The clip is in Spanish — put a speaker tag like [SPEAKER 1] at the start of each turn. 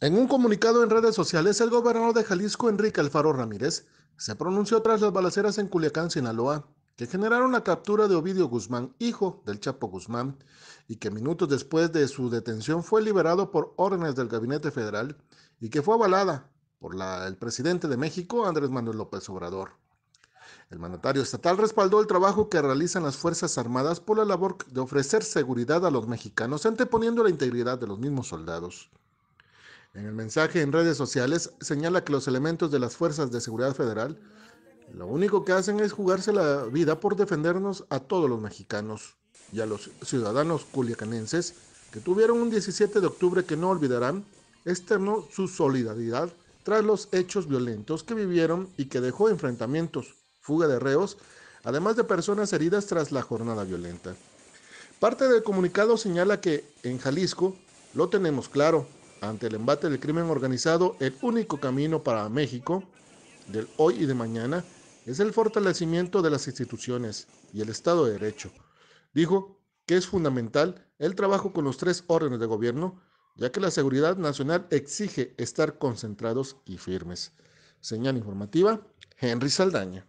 [SPEAKER 1] En un comunicado en redes sociales, el gobernador de Jalisco, Enrique Alfaro Ramírez, se pronunció tras las balaceras en Culiacán, Sinaloa, que generaron la captura de Ovidio Guzmán, hijo del Chapo Guzmán, y que minutos después de su detención fue liberado por órdenes del Gabinete Federal y que fue avalada por el presidente de México, Andrés Manuel López Obrador. El mandatario estatal respaldó el trabajo que realizan las Fuerzas Armadas por la labor de ofrecer seguridad a los mexicanos, anteponiendo la integridad de los mismos soldados. En el mensaje en redes sociales señala que los elementos de las fuerzas de seguridad federal lo único que hacen es jugarse la vida por defendernos a todos los mexicanos y a los ciudadanos culiacanenses que tuvieron un 17 de octubre que no olvidarán, externó su solidaridad tras los hechos violentos que vivieron y que dejó enfrentamientos, fuga de reos, además de personas heridas tras la jornada violenta. Parte del comunicado señala que en Jalisco lo tenemos claro, ante el embate del crimen organizado, el único camino para México del hoy y de mañana es el fortalecimiento de las instituciones y el Estado de Derecho. Dijo que es fundamental el trabajo con los tres órdenes de gobierno, ya que la seguridad nacional exige estar concentrados y firmes. Señal informativa, Henry Saldaña.